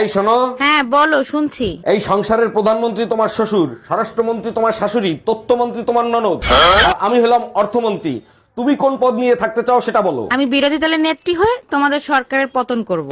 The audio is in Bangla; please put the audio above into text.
এই শোনো হ্যাঁ বলো শুনছি এই সংসারের প্রধানমন্ত্রী তোমার শ্বশুর স্বরাষ্ট্রমন্ত্রী তোমার শাশুড়ি তত্ত্বমন্ত্রী তোমার ননদ আমি হলাম অর্থমন্ত্রী তুমি কোন পদ নিয়ে থাকতে চাও সেটা বলো আমি বিরোধী দলের নেত্রী হয়ে তোমাদের সরকারের পতন করব